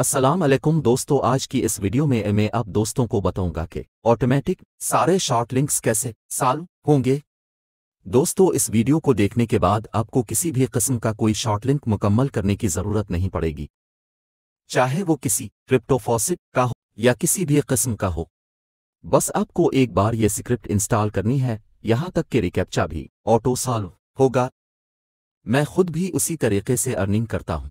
अस्सलाम वालेकुम दोस्तों आज की इस वीडियो में मैं आप दोस्तों को बताऊंगा कि ऑटोमेटिक सारे शॉर्ट लिंक्स कैसे साल होंगे दोस्तों इस वीडियो को देखने के बाद आपको किसी भी किस्म का कोई शॉर्ट लिंक मुकम्मल करने की ज़रूरत नहीं पड़ेगी चाहे वो किसी क्रिप्टोफॉसिट का हो या किसी भी किस्म का हो बस आपको एक बार ये स्क्रिप्ट इंस्टॉल करनी है यहां तक के रिकैप्चा भी ऑटो सॉल्व होगा मैं खुद भी उसी तरीके से अर्निंग करता हूं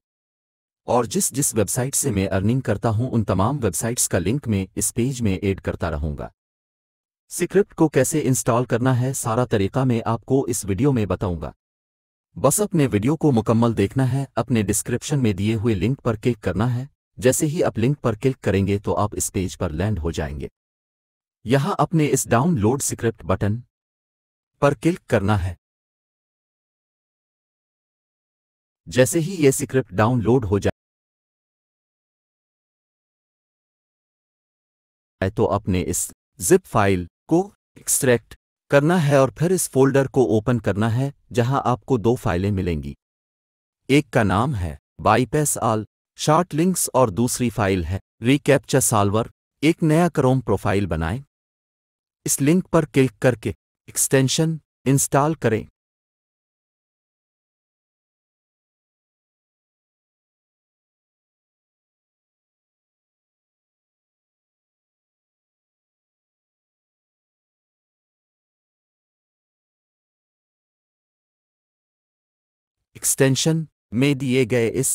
और जिस जिस वेबसाइट से मैं अर्निंग करता हूं उन तमाम वेबसाइट्स का लिंक मैं इस पेज में ऐड करता रहूंगा सिक्रिप्ट को कैसे इंस्टॉल करना है सारा तरीका मैं आपको इस वीडियो में बताऊंगा बस अपने वीडियो को मुकम्मल देखना है अपने डिस्क्रिप्शन में दिए हुए लिंक पर क्लिक करना है जैसे ही आप लिंक पर क्लिक करेंगे तो आप इस पेज पर लैंड हो जाएंगे यहां अपने इस डाउनलोड सिक्रिप्ट बटन पर क्लिक करना है जैसे ही यह सिक्रिप्ट डाउनलोड हो जाए है तो अपने इस जिप फाइल को एक्सट्रैक्ट करना है और फिर इस फोल्डर को ओपन करना है जहां आपको दो फाइलें मिलेंगी एक का नाम है बाईपैस आल शार्ट लिंक्स और दूसरी फाइल है रिकैप्चर साल्वर एक नया क्रोम प्रोफाइल बनाएं इस लिंक पर क्लिक करके एक्सटेंशन इंस्टॉल करें एक्सटेंशन में दिए गए इस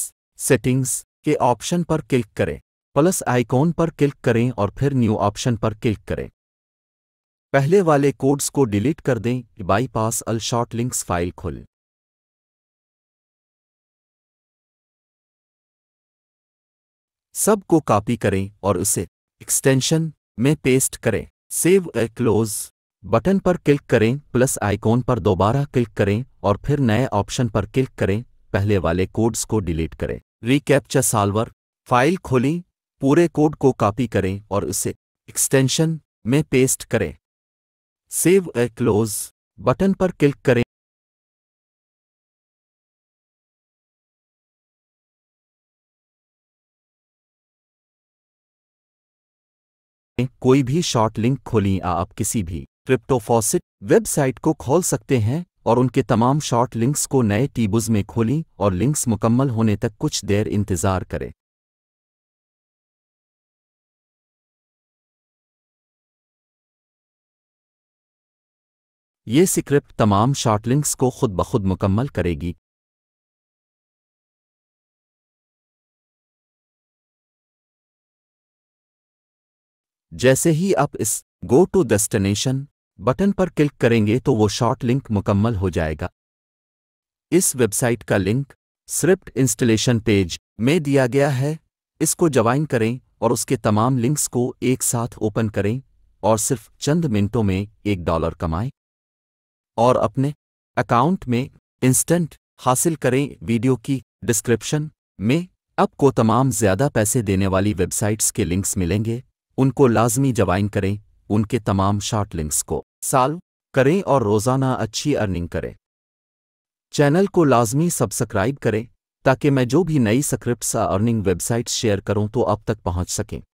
सेटिंग्स के ऑप्शन पर क्लिक करें प्लस आइकॉन पर क्लिक करें और फिर न्यू ऑप्शन पर क्लिक करें पहले वाले कोड्स को डिलीट कर दें bypass all short links file खोलें सब को कॉपी करें और उसे एक्सटेंशन में पेस्ट करें सेव ए क्लोज बटन पर क्लिक करें प्लस आइकॉन पर दोबारा क्लिक करें और फिर नए ऑप्शन पर क्लिक करें पहले वाले कोड्स को डिलीट करें रिकैप्चर साल्वर फाइल खोलें पूरे कोड को कॉपी करें और उसे एक्सटेंशन में पेस्ट करें सेव ए क्लोज बटन पर क्लिक करें कोई भी शॉर्ट लिंक खोलें आप किसी भी क्रिप्टोफॉसिट वेबसाइट को खोल सकते हैं और उनके तमाम शॉर्ट लिंक्स को नए टीबुज में खोलें और लिंक्स मुकम्मल होने तक कुछ देर इंतज़ार करें ये स्क्रिप्ट तमाम शॉर्ट लिंक्स को खुद ब खुद मुकम्मल करेगी जैसे ही आप इस गो टू डेस्टिनेशन बटन पर क्लिक करेंगे तो वो शॉर्ट लिंक मुकम्मल हो जाएगा इस वेबसाइट का लिंक स्क्रिप्ट इंस्टॉलेशन पेज में दिया गया है इसको ज्वाइन करें और उसके तमाम लिंक्स को एक साथ ओपन करें और सिर्फ चंद मिनटों में एक डॉलर कमाएं और अपने अकाउंट में इंस्टेंट हासिल करें वीडियो की डिस्क्रिप्शन में आपको तमाम ज़्यादा पैसे देने वाली वेबसाइट्स के लिंक्स मिलेंगे उनको लाजमी जवाइन करें उनके तमाम शॉर्ट लिंक्स को साल करें और रोज़ाना अच्छी अर्निंग करें चैनल को लाजमी सब्सक्राइब करें ताकि मैं जो भी नई सक्रिप्ट अर्निंग वेबसाइट शेयर करूं तो अब तक पहुंच सकें